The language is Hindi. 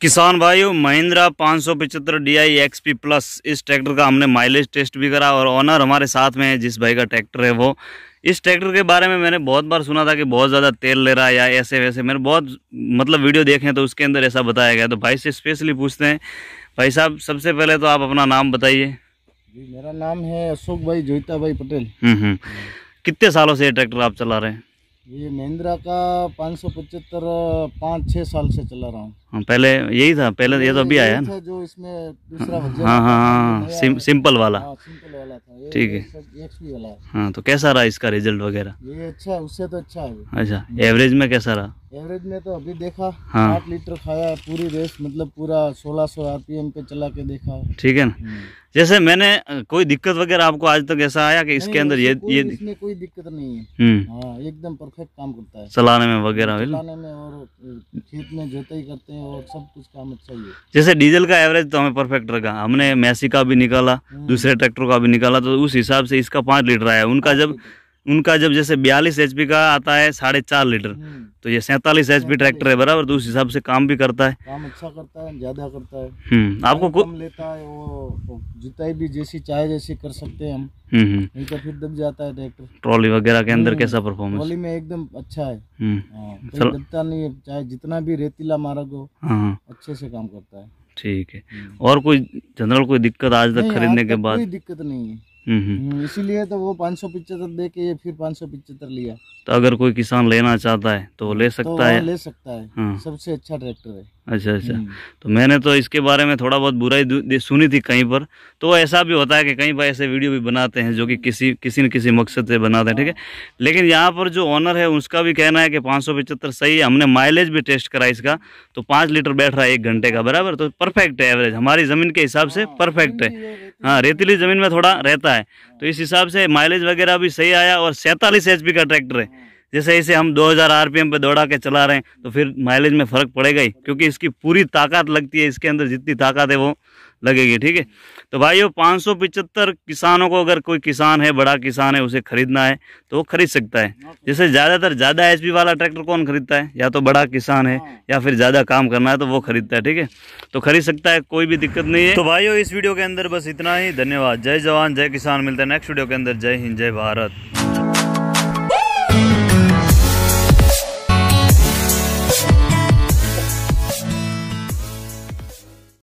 किसान भाइयों महिंद्रा पाँच सौ पिचहत्तर D I X P plus इस ट्रैक्टर का हमने माइलेज टेस्ट भी करा और ऑनर हमारे साथ में है जिस भाई का ट्रैक्टर है वो इस ट्रैक्टर के बारे में मैंने बहुत बार सुना था कि बहुत ज़्यादा तेल ले रहा है या ऐसे वैसे मैंने बहुत मतलब वीडियो देखे तो उसके अंदर ऐसा बताया गया तो भाई से स्पेशली पूछते हैं भाई साहब सबसे पहले तो आप अपना नाम बताइए मेरा नाम है अशोक भाई जोहिता भाई पटेल हम्म, हम्म। कितने सालों से ये ट्रैक्टर आप चला रहे हैं ये महिंद्रा का पाँच सौ पचहत्तर पाँच छः साल से चला रहा हूँ हाँ, पहले यही था पहले ये तो अभी आया ना जो इसमें दूसरा हाँ हाँ हाँ, हाँ सिंपल वाला वाला था ठीक है हाँ तो कैसा रहा इसका रिजल्ट वगैरह ये अच्छा उससे तो अच्छा है अच्छा एवरेज में कैसा रहा एवरेज में तो अभी देखा हाँ आठ लीटर खाया है पूरी रेस मतलब पूरा 1600 आरपीएम पे चला के देखा है ठीक है ना हम्म। जैसे मैंने कोई दिक्कत वगैरह आपको आज तक तो ऐसा आया कि इसके अंदर ये ये इसमें कोई दिक्कत नहीं है हम्म। हाँ एकदम परफेक्ट काम करता है चलाने में वगैरह चलाने में और खेत में जोताई करते हैं और सब कुछ काम अच्छा ही है जैसे डीजल का एवरेज तो हमें परफेक्ट रखा हमने मैसी का भी निकाला हम्म। दूसरे ट्रैक्टर का भी निकाला तो उस हिसाब से इसका पाँच लीटर आया उनका जब हाँ, उनका जब जैसे बयालीस एच का आता है साढ़े चार लीटर हम्म। तो ये सैतालीस एच ट्रैक्टर है बराबर तो उस हिसाब से काम भी करता है काम अच्छा करता है ज्यादा करता है हम्म, आपको कम लेता है वो जुताई भी जैसी चाहे जैसी कर सकते हैं हम हम्म, नहीं तो फिर दब जाता है ट्रैक्टर ट्रॉली वगैरह के अंदर कैसा परफॉर्मेंस ट्रॉली में एकदम अच्छा है हाँ, दबता नहीं है चाहे जितना भी रेतीला मार्ग हो हाँ, हाँ। अच्छे से काम करता है ठीक है और कोई जनरल कोई दिक्कत आज तक खरीदने के बाद कोई दिक्कत नहीं है हम्म, हम्म। इसीलिए तो वो पाँच सौ पिचहत्तर दे के फिर पाँच सौ पिचहत्तर लिया तो अगर कोई किसान लेना चाहता है तो वो ले तो सकता तो है ले सकता है हाँ। सबसे अच्छा ट्रैक्टर है अच्छा अच्छा हम्म। तो मैंने तो इसके बारे में थोड़ा बहुत बुराई सुनी थी कहीं पर तो ऐसा भी होता है कि कहीं पर ऐसे वीडियो भी बनाते हैं जो कि किसी किसी न किसी मकसद से बनाते हैं ठीक है हाँ। लेकिन यहाँ पर जो ऑनर है उसका भी कहना है कि पाँच सही है हमने माइलेज भी टेस्ट करा इसका तो पाँच लीटर बैठ रहा है एक घंटे का बराबर तो परफेक्ट है एवरेज हमारी ज़मीन के हिसाब से परफेक्ट हाँ, है हाँ रेतीली ज़मीन में थोड़ा रहता है तो इस हिसाब से माइलेज वगैरह भी सही आया और सैंतालीस एच का ट्रैक्टर है जैसे जैसे हम 2000 आरपीएम पे दौड़ा के चला रहे हैं तो फिर माइलेज में फ़र्क पड़ेगा ही क्योंकि इसकी पूरी ताकत लगती है इसके अंदर जितनी ताकत है वो लगेगी ठीक है तो भाइयों पाँच सौ पिचहत्तर किसानों को अगर कोई किसान है बड़ा किसान है उसे ख़रीदना है तो वो ख़रीद सकता है जैसे ज़्यादातर ज़्यादा एच वाला ट्रैक्टर कौन ख़रीदता है या तो बड़ा किसान है हाँ। या फिर ज़्यादा काम करना है तो वो ख़रीदता है ठीक है तो ख़रीद सकता है कोई भी दिक्कत नहीं है तो भाइयों इस वीडियो के अंदर बस इतना ही धन्यवाद जय जवान जय किसान मिलते हैं नेक्स्ट वीडियो के अंदर जय हिंद जय भारत